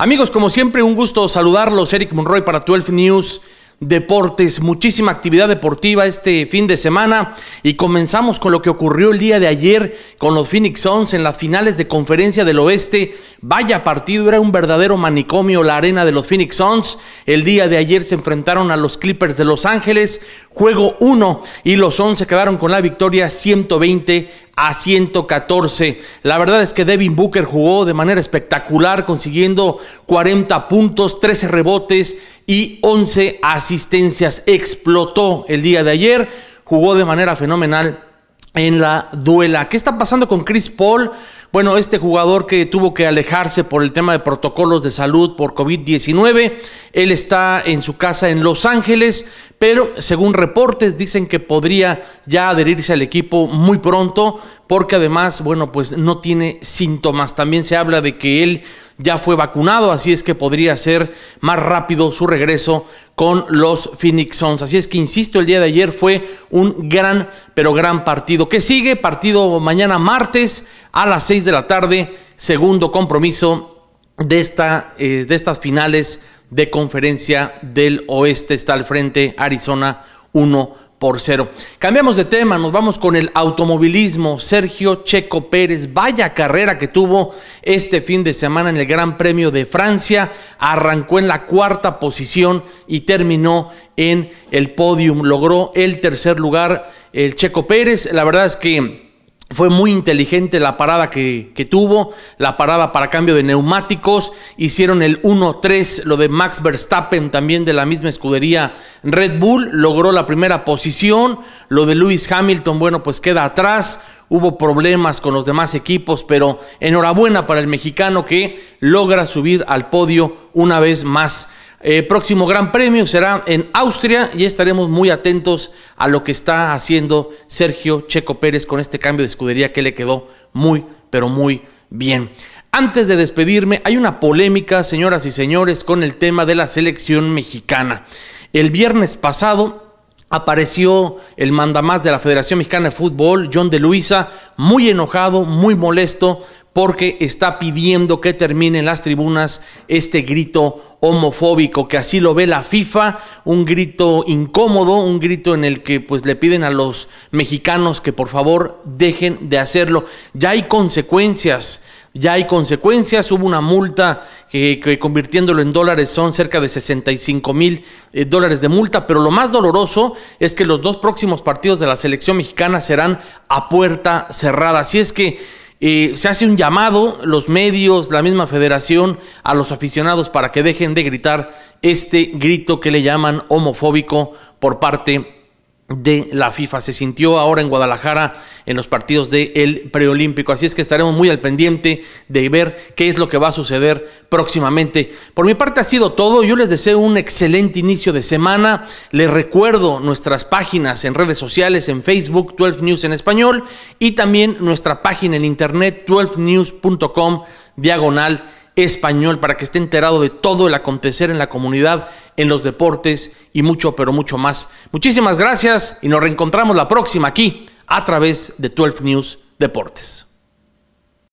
Amigos, como siempre, un gusto saludarlos. Eric Monroy para 12 News Deportes. Muchísima actividad deportiva este fin de semana. Y comenzamos con lo que ocurrió el día de ayer con los Phoenix Suns en las finales de Conferencia del Oeste. Vaya partido, era un verdadero manicomio la arena de los Phoenix Suns. El día de ayer se enfrentaron a los Clippers de Los Ángeles. Juego 1 y los Suns se quedaron con la victoria 120 a 114. La verdad es que Devin Booker jugó de manera espectacular, consiguiendo 40 puntos, 13 rebotes y 11 asistencias. Explotó el día de ayer, jugó de manera fenomenal en la duela. ¿Qué está pasando con Chris Paul? Bueno, este jugador que tuvo que alejarse por el tema de protocolos de salud por COVID-19, él está en su casa en Los Ángeles, pero según reportes dicen que podría ya adherirse al equipo muy pronto, porque además, bueno, pues no tiene síntomas. También se habla de que él ya fue vacunado, así es que podría ser más rápido su regreso con los Phoenix Suns. Así es que, insisto, el día de ayer fue un gran, pero gran partido. ¿Qué sigue? Partido mañana martes a las 6 de la tarde, segundo compromiso de, esta, eh, de estas finales de conferencia del oeste. Está al frente Arizona 1 por 0. Cambiamos de tema, nos vamos con el automovilismo. Sergio Checo Pérez, vaya carrera que tuvo este fin de semana en el Gran Premio de Francia. Arrancó en la cuarta posición y terminó en el podium. Logró el tercer lugar el Checo Pérez. La verdad es que fue muy inteligente la parada que, tuvo, la parada para cambio de neumáticos. Hicieron el 1-3, lo de Max Verstappen también de la misma escudería Red Bull. Logró la primera posición. Lo de Lewis Hamilton, bueno, pues queda atrás. Hubo problemas con los demás equipos, pero enhorabuena para el mexicano que logra subir al podio una vez más. El eh, próximo Gran Premio será en Austria y estaremos muy atentos a lo que está haciendo Sergio Checo Pérez con este cambio de escudería que le quedó muy, pero muy bien. Antes de despedirme, hay una polémica, señoras y señores, con el tema de la selección mexicana. El viernes pasado apareció el mandamás de la Federación Mexicana de Fútbol, John de Luisa, muy enojado, muy molesto porque está pidiendo que terminen las tribunas este grito homofóbico, que así lo ve la FIFA, un grito incómodo, un grito en el que pues le piden a los mexicanos que por favor dejen de hacerlo. Ya hay consecuencias, ya hay consecuencias, hubo una multa que, convirtiéndolo en dólares son cerca de 65 mil eh, dólares de multa, pero lo más doloroso es que los dos próximos partidos de la selección mexicana serán a puerta cerrada, así es que... Eh, se hace un llamado, los medios, la misma federación, a los aficionados para que dejen de gritar este grito que le llaman homofóbico por parte de la FIFA. Se sintió ahora en Guadalajara en los partidos del preolímpico. Así es que estaremos muy al pendiente de ver qué es lo que va a suceder próximamente. Por mi parte ha sido todo. Yo les deseo un excelente inicio de semana. Les recuerdo nuestras páginas en redes sociales, en Facebook, 12 News en español, y también nuestra página en internet, 12news.com, diagonal español para que esté enterado de todo el acontecer en la comunidad, en los deportes y mucho, pero mucho más. Muchísimas gracias y nos reencontramos la próxima aquí a través de 12 News Deportes.